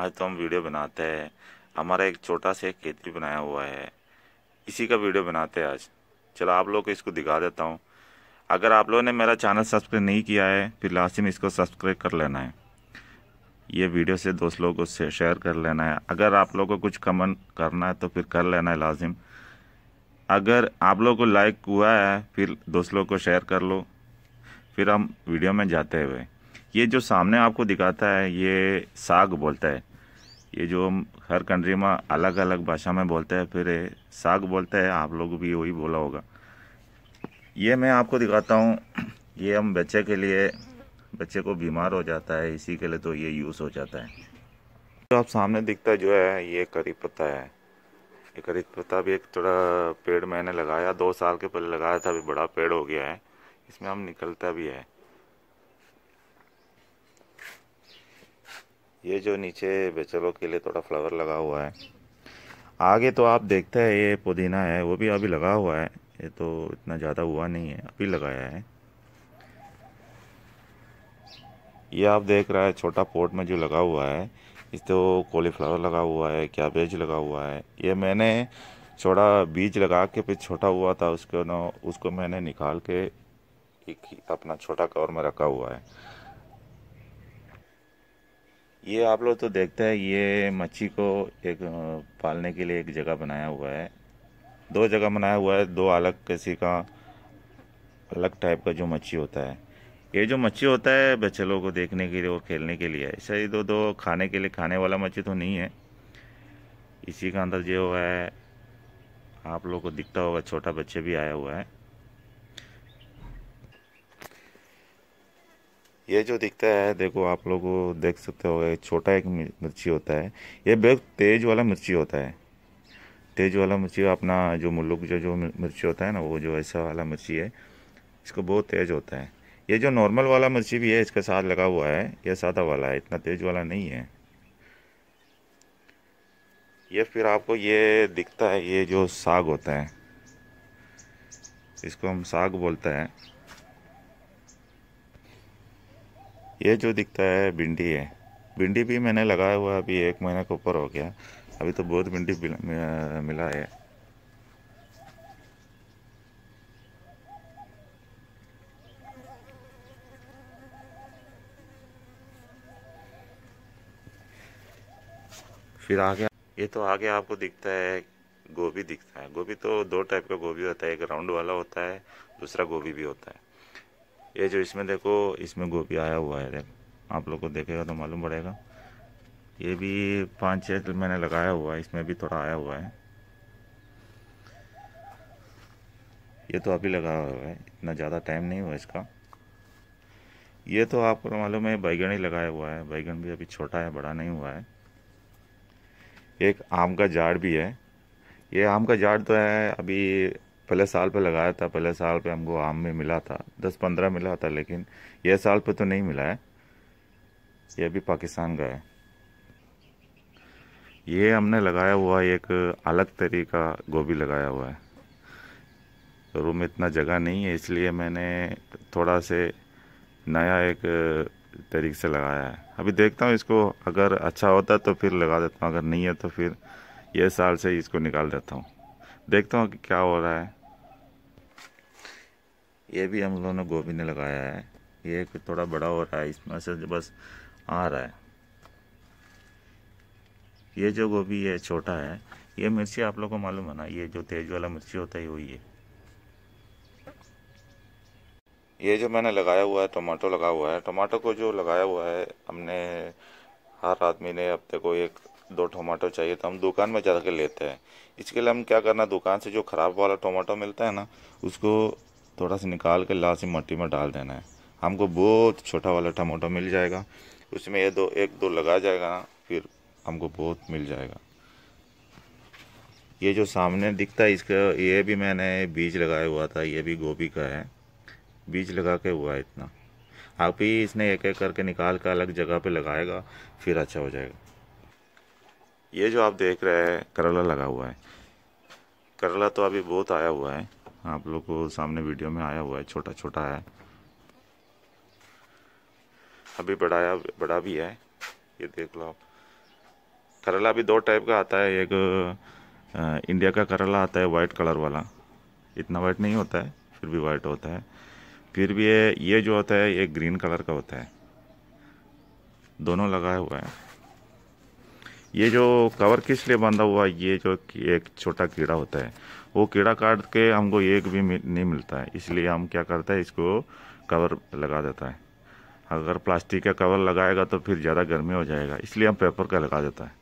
आज तो हम वीडियो बनाते हैं हमारा एक छोटा सा एक बनाया हुआ है इसी का वीडियो बनाते हैं आज चलो आप लोग को इसको दिखा देता हूँ अगर आप लोगों ने मेरा चैनल सब्सक्राइब नहीं किया है फिर लास्ट में इसको सब्सक्राइब कर लेना है ये वीडियो से दोस्त लोगों को शेयर कर लेना है अगर आप लोगों को कुछ कमेंट करना है तो फिर कर लेना है लाजिम अगर आप लोगों को लाइक हुआ है फिर दोस्त लोगों को शेयर कर लो फिर हम वीडियो में जाते हुए ये जो सामने आपको दिखाता है ये साग बोलता है ये जो हम हर कंट्री में अलग अलग भाषा में बोलते हैं फिर साग बोलते हैं आप लोग भी वही बोला होगा ये मैं आपको दिखाता हूँ ये हम बच्चे के लिए बच्चे को बीमार हो जाता है इसी के लिए तो ये यूज़ हो जाता है जो आप सामने दिखता जो है ये करी पत्ता है ये करी पत्ता भी एक थोड़ा पेड़ मैंने लगाया दो साल के पहले लगाया था अभी बड़ा पेड़ हो गया है इसमें हम निकलता भी है ये जो नीचे बेचलों के लिए थोड़ा फ्लावर लगा हुआ है आगे तो आप देखते हैं ये पुदीना है वो भी अभी लगा हुआ है ये तो इतना ज़्यादा हुआ नहीं है अभी लगाया है ये आप देख रहा है छोटा पोर्ट में जो लगा हुआ है इस तो कॉलीफ्लावर लगा हुआ है क्या बेज लगा हुआ है ये मैंने छोटा बीज लगा के फिर छोटा हुआ था उसको ना उसको मैंने निकाल के एक अपना छोटा कवर में रखा हुआ है ये आप लोग तो देखते हैं ये मच्छी को एक पालने के लिए एक जगह बनाया हुआ है दो जगह बनाया हुआ है दो अलग किसी का अलग टाइप का जो मच्छी होता है ये जो मच्छी होता है बच्चों को देखने के लिए और खेलने के लिए ऐसा ही दो दो खाने के लिए खाने वाला मच्छी तो नहीं है इसी का अंदर जो है आप लोग को दिखता होगा छोटा बच्चे भी आया हुआ है ये जो दिखता है देखो आप लोग देख सकते हो एक छोटा एक मिर्ची होता है ये बहुत तेज वाला मिर्ची होता है तेज वाला मिर्ची अपना जो मुल्लुक जो जो मिर्ची होता है ना वो जो ऐसा वाला मिर्ची है इसको बहुत तेज होता है ये जो नॉर्मल वाला मिर्ची भी है इसके साथ लगा हुआ है ये सादा वाला है इतना तेज वाला नहीं है ये फिर आपको ये दिखता है ये जो साग होता है इसको हम साग बोलते हैं ये जो दिखता है भिंडी है भिंडी भी मैंने लगाया हुआ अभी एक महीने के ऊपर हो गया अभी तो बहुत भिंडी मिला है फिर आगे ये तो आगे आपको दिखता है गोभी दिखता है गोभी तो दो टाइप का गोभी होता है एक राउंड वाला होता है दूसरा गोभी भी होता है ये जो इसमें देखो इसमें गोभी आया हुआ है देखो आप लोग को देखेगा तो मालूम पड़ेगा ये भी पाँच छः मैंने लगाया हुआ है इसमें भी थोड़ा आया हुआ है ये तो अभी लगा हुआ है इतना ज़्यादा टाइम नहीं हुआ इसका ये तो आपको मालूम है बैगन ही लगाया हुआ है बैगन भी अभी छोटा है बड़ा नहीं हुआ है एक आम का झाड़ भी है ये आम का झाड़ तो है अभी पहले साल पे लगाया था पहले साल पे हमको आम में मिला था दस पंद्रह मिला था लेकिन यह साल पे तो नहीं मिला है यह भी पाकिस्तान का है ये हमने लगाया हुआ एक अलग तरीका गोभी लगाया हुआ है रूम में इतना जगह नहीं है इसलिए मैंने थोड़ा से नया एक तरीके से लगाया है अभी देखता हूँ इसको अगर अच्छा होता तो फिर लगा देता हूँ अगर नहीं है तो फिर यह साल से इसको निकाल देता हूँ देखता हूँ कि क्या हो रहा है ये भी हम लोगों ने गोभी ने लगाया है ये थोड़ा बड़ा हो रहा है इसमें से बस आ रहा है ये जो गोभी है छोटा है ये मिर्ची आप लोगों को मालूम है ना ये जो तेज वाला मिर्ची होता है वही है ये जो मैंने लगाया हुआ है टमाटो लगा हुआ है टमाटो को जो लगाया हुआ है हमने हर आदमी ने हफ्ते को एक दो टमाटो चाहिए तो हम दुकान में जा लेते हैं इसके लिए हम क्या करना दुकान से जो ख़राब वाला टमाटो मिलता है ना उसको थोड़ा सा निकाल कर लास्ट में मट्टी में डाल देना है हमको बहुत छोटा वाला टमाटो मिल जाएगा उसमें ये दो एक दो लगा जाएगा ना फिर हमको बहुत मिल जाएगा ये जो सामने दिखता है इसका ये भी मैंने बीज लगाया हुआ था ये भी गोभी का है बीज लगा के हुआ है इतना आप ही इसने एक एक करके निकाल कर अलग जगह पे लगाएगा फिर अच्छा हो जाएगा ये जो आप देख रहे हैं करला लगा हुआ है करला तो अभी बहुत आया हुआ है आप लोग को सामने वीडियो में आया हुआ है छोटा छोटा है अभी बढ़ाया बड़ा भी है ये देख लो आप करेला भी दो टाइप का आता है एक इंडिया का करेला आता है वाइट कलर वाला इतना वाइट नहीं होता है फिर भी वाइट होता है फिर भी ये ये जो होता है ये ग्रीन कलर का होता है दोनों लगाया हुआ है ये जो कवर किस लिए बांधा हुआ ये जो एक छोटा कीड़ा होता है वो कीड़ा काट के हमको एक भी नहीं मिलता है इसलिए हम क्या करते हैं इसको कवर लगा देता है अगर प्लास्टिक का कवर लगाएगा तो फिर ज़्यादा गर्मी हो जाएगा इसलिए हम पेपर का लगा देता है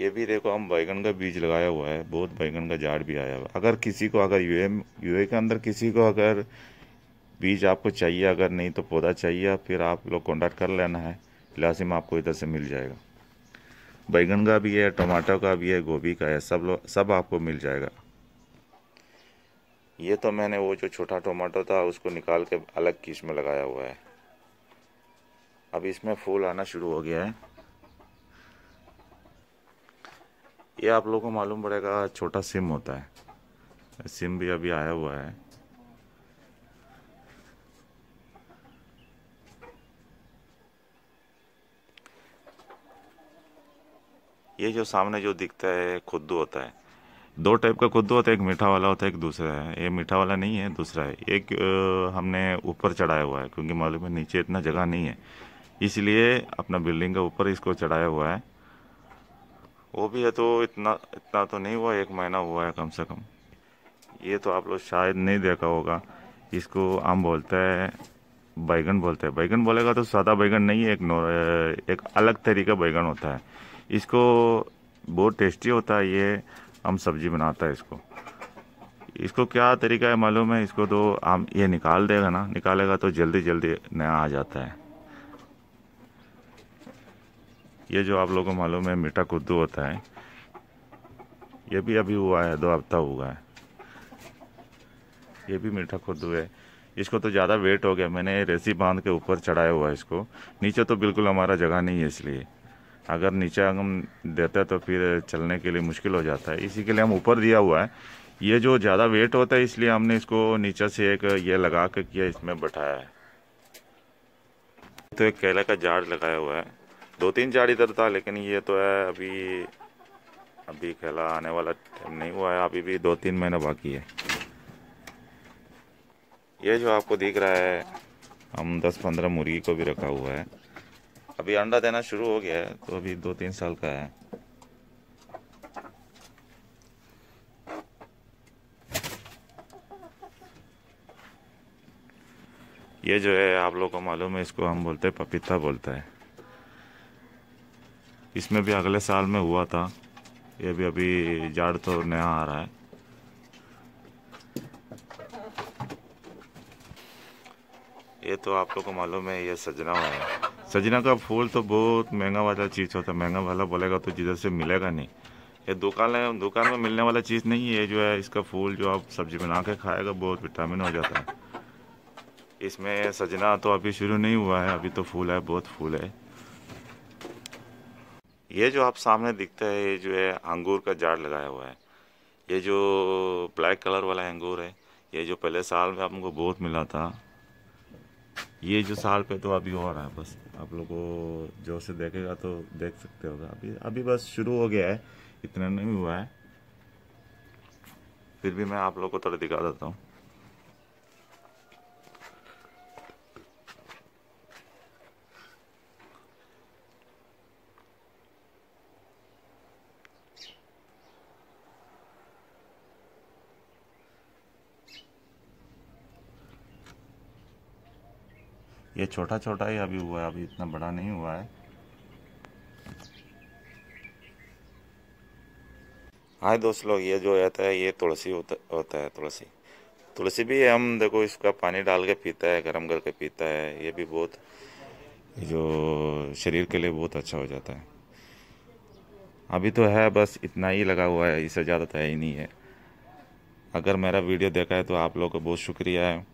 ये भी देखो हम बैंगन का बीज लगाया हुआ है बहुत बैगन का झाड़ भी आया हुआ है अगर किसी को अगर यू एम के अंदर किसी को अगर बीज आपको चाहिए अगर नहीं तो पौधा चाहिए फिर आप लोग कॉन्टैक्ट कर लेना है लाजिम आपको इधर से मिल जाएगा बैंगन का भी है टमाटो का भी है गोभी का है सब लोग सब आपको मिल जाएगा ये तो मैंने वो जो छोटा टमाटो था उसको निकाल के अलग किस में लगाया हुआ है अब इसमें फूल आना शुरू हो गया है ये आप लोगों को मालूम पड़ेगा छोटा सिम होता है सिम भी अभी आया हुआ है ये जो सामने जो दिखता है खुद्दू होता है दो टाइप का खुद्दू होता है एक मीठा वाला होता है एक दूसरा है ये मीठा वाला नहीं है दूसरा है एक हमने ऊपर चढ़ाया हुआ है क्योंकि मालूम है नीचे इतना जगह नहीं है इसलिए अपना बिल्डिंग के ऊपर इसको चढ़ाया हुआ है वो भी है तो इतना इतना तो नहीं हुआ एक महीना हुआ है कम से कम ये तो आप लोग शायद नहीं देखा होगा इसको आम बोलते हैं बैगन बोलते हैं बैगन बोलेगा तो सादा बैगन नहीं है एक एक अलग तरीका बैगन होता है इसको बहुत टेस्टी होता है ये हम सब्जी बनाता है इसको इसको क्या तरीका है मालूम है इसको तो हम ये निकाल देगा ना निकालेगा तो जल्दी जल्दी नया आ जाता है ये जो आप लोगों को मालूम है मीठा कुद्दू होता है ये भी अभी हुआ है दो हफ्ता हुआ है ये भी मीठा कुद्दू है इसको तो ज़्यादा वेट हो गया मैंने रेसी बांध के ऊपर चढ़ाया हुआ है इसको नीचे तो बिल्कुल हमारा जगह नहीं है इसलिए अगर नीचे हम देते तो फिर चलने के लिए मुश्किल हो जाता है इसी के लिए हम ऊपर दिया हुआ है ये जो ज़्यादा वेट होता है इसलिए हमने इसको नीचे से एक ये लगा के किया इसमें बैठाया है तो एक केला का झाड़ लगाया हुआ है दो तीन झाड़ इधर था लेकिन ये तो है अभी अभी केला आने वाला टाइम नहीं हुआ है अभी भी दो तीन महीने बाकी है ये जो आपको दिख रहा है हम दस पंद्रह मुर्गी को भी रखा हुआ है अभी अंडा देना शुरू हो गया है तो अभी दो तीन साल का है ये जो है आप लोगों को मालूम है इसको हम बोलते हैं पपीता बोलता है इसमें भी अगले साल में हुआ था ये भी अभी जाड़ तो नया आ रहा है ये तो आप लोग को मालूम है ये सजना हुआ है सजना का फूल तो बहुत महंगा वाला चीज़ होता है महंगा वाला बोलेगा तो जिधर से मिलेगा नहीं ये दुकान है दुकान में मिलने वाला चीज़ नहीं है जो है इसका फूल जो आप सब्जी बना के खाएगा बहुत विटामिन हो जाता है इसमें सजना तो अभी शुरू नहीं हुआ है अभी तो फूल है बहुत फूल है ये जो आप सामने दिखता है ये जो है अंगूर का जाड़ लगाया हुआ है ये जो ब्लैक कलर वाला अंगूर है ये जो पहले साल में आपको बहुत मिला था ये जो साल पे तो अभी हो रहा है बस आप लोग को जो से देखेगा तो देख सकते होगा अभी अभी बस शुरू हो गया है इतना नहीं हुआ है फिर भी मैं आप लोग को थोड़ा दिखा देता हूँ ये छोटा छोटा ही अभी हुआ है अभी इतना बड़ा नहीं हुआ है हाँ दोस्त लोग ये जो रहता है ये तुलसी होता, होता है तुलसी तुलसी भी हम देखो इसका पानी डाल के पीता है गर्म करके पीता है ये भी बहुत जो शरीर के लिए बहुत अच्छा हो जाता है अभी तो है बस इतना ही लगा हुआ है इससे ज़्यादा तो है ही नहीं है अगर मेरा वीडियो देखा है तो आप लोग का बहुत शुक्रिया है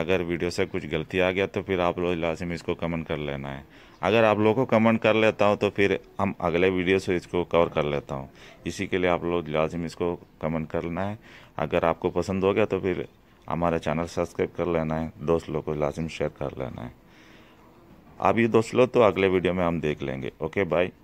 अगर वीडियो से कुछ गलती आ गया तो फिर आप लोग लाजिम इसको कमेंट कर लेना है अगर आप लोगों को कमेंट कर लेता हूँ तो फिर हम अगले वीडियो से इसको कवर कर लेता हूँ इसी के लिए आप लोग लाजिम इसको कमेंट करना है अगर आपको पसंद हो गया तो फिर हमारा चैनल सब्सक्राइब कर लेना है दोस्त लोग को लाजिम शेयर कर लेना है अभी दोस्त लोग तो अगले वीडियो में हम देख लेंगे ओके बाई